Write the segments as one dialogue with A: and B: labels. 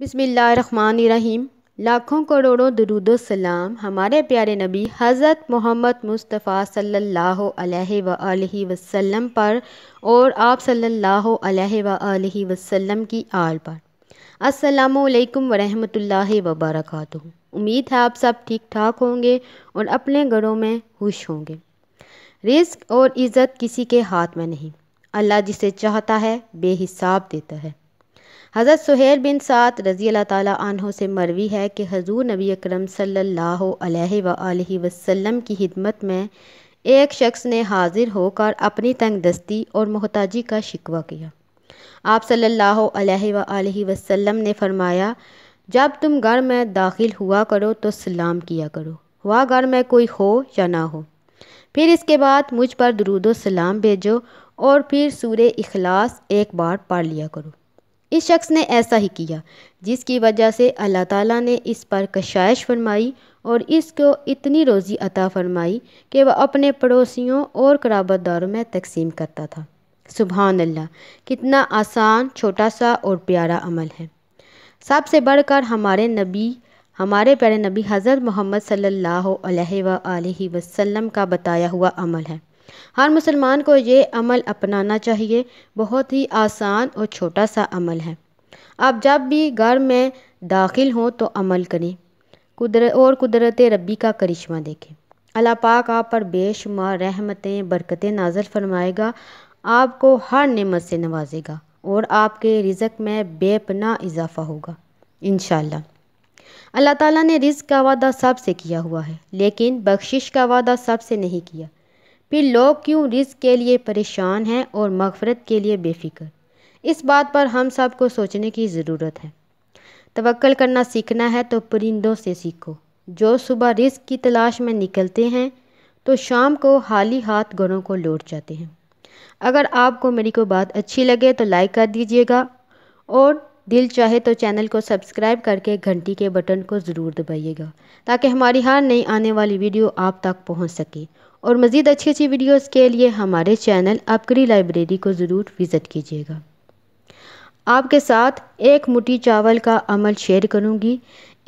A: बिसमीम लाखों करोड़ों दरुदो सलाम हमारे प्यारे नबी हज़रत मोहम्मद मुस्तफ़ा सल्ला अलैहि वसल्लम पर और आप सल्ला अलैहि वसल्लम की आल पर अस्सलाम वरहमतुल्लाहि वबरकातुहू उम्मीद है आप सब ठीक ठाक होंगे और अपने घरों में खुश होंगे रिस्क और इज़्ज़त किसी के हाथ में नहीं अल्लाह जिसे चाहता है बेहिसाब देता है हज़रत सुहेल बिन सात रज़ी अल्लाह से मरवी है कि हजूर नबी अकरम सल्लल्लाहु अलैहि व वसल्लम की हिदमत में एक शख्स ने हाजिर होकर अपनी तंग दस्ती और मोहताजी का शिकवा किया आप सल्लल्लाहु अलैहि व वसल्लम ने फरमाया जब तुम घर में दाखिल हुआ करो तो सलाम किया करो हुआ घर में कोई हो या ना हो फिर इसके बाद मुझ पर दरुदो सलाम भेजो और फिर सूर्य इखलास एक बार पढ़ लिया करो इस शख्स ने ऐसा ही किया जिसकी वजह से अल्लाह ताला ने इस पर कशाइश फरमाई और इसको इतनी रोज़ी अता फरमाई कि वह अपने पड़ोसियों और कराबतदारों में तकसीम करता था सुबहान अल्लाह कितना आसान छोटा सा और प्यारा अमल है सबसे बढ़कर हमारे नबी हमारे प्यारे नबी हज़रत मोहम्मद सल्लल्लाहु अलैहि वसल्लम का बताया हुआ अमल है हर मुसलमान को ये अमल अपनाना चाहिए बहुत ही आसान और छोटा सा अमल है आप जब भी घर में दाखिल हों तो अमल करें कुदर और कुदरत रबी का करिश्मा देखें अल्लाह पाक आप पर बेशुमार रहमतें बरकतें नाजर फरमाएगा आपको हर नेमत से नवाजेगा और आपके रिजक में बेपना इजाफा होगा इन अल्लाह ताला ने रिज़ का वादा सब से किया हुआ है लेकिन बख्शिश का वादा सब से नहीं किया फिर लोग क्यों रिस्क के लिए परेशान हैं और मगफरत के लिए बेफिक्र इस बात पर हम सब को सोचने की ज़रूरत है तवक्ल करना सीखना है तो परिंदों से सीखो जो सुबह रिस्क की तलाश में निकलते हैं तो शाम को हाली हाथ घरों को लौट जाते हैं अगर आपको मेरी कोई बात अच्छी लगे तो लाइक कर दीजिएगा और दिल चाहे तो चैनल को सब्सक्राइब करके घंटी के बटन को ज़रूर दबाइएगा ताकि हमारी हर नई आने वाली वीडियो आप तक पहुंच सके और मज़ीद अच्छी अच्छी वीडियोज़ के लिए हमारे चैनल अपकरी लाइब्रेरी को ज़रूर विज़िट कीजिएगा आपके साथ एक मुठ्ठी चावल का अमल शेयर करूँगी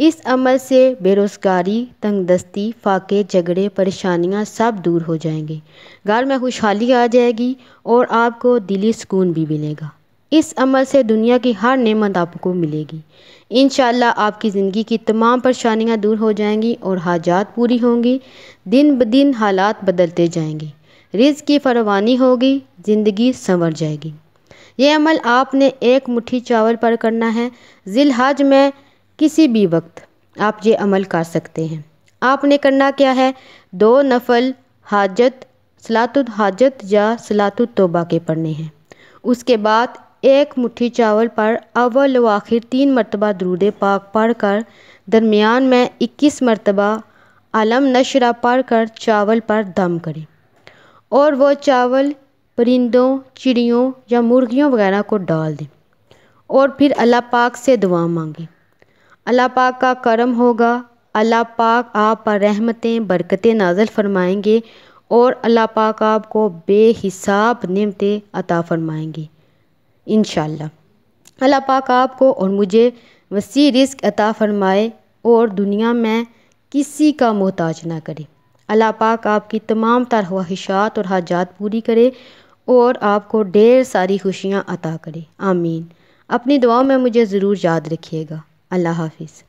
A: इस अमल से बेरोज़गारी तंगदस्ती फाके झगड़े परेशानियाँ सब दूर हो जाएंगे घर में खुशहाली आ जाएगी और आपको दिली सुकून भी मिलेगा इस अमल से दुनिया की हर नेमत आपको मिलेगी इन आपकी ज़िंदगी की तमाम परेशानियाँ दूर हो जाएंगी और हाजात पूरी होंगी दिन ब दिन हालात बदलते जाएंगे रिज की फरवानी होगी ज़िंदगी संवर जाएगी यह अमल आपने एक मुट्ठी चावल पर करना है जिलहज में किसी भी वक्त आप ये अमल कर सकते हैं आपने करना क्या है दो नफल हाजत सलातुल हाजत या सलातुल तोबा के पढ़ने हैं उसके बाद एक मुट्ठी चावल पर अव्वल व आखिर तीन मरतबा दरूद पाक पढ़ कर दरमियान में इक्कीस मरतबा अलम नशरा पढ़ कर चावल पर दम करें और वह चावल परिंदों चिड़ियों या मुर्गियों वगैरह को डाल दें और फिर अल्लाह पाक से दुआ मांगें अल्लाह पाक का करम होगा अल्लाह पाक आप पर रहमतें बरकतें नाजल फरमाएंगे और अल्लाह पाक आपको बेहिसाब निमतें अता फरमाएंगे इन अल्लाह पाक आपको और मुझे वसी रिस्क अता फ़रमाए और दुनिया में किसी का मोहताज ना करे अल्लाह पाक आपकी तमाम तर ख्वाहिशात और हाजात पूरी करे और आपको ढेर सारी खुशियाँ अता करे आमीन अपनी दुआओं में मुझे ज़रूर याद रखिएगा अल्लाह हाफिज़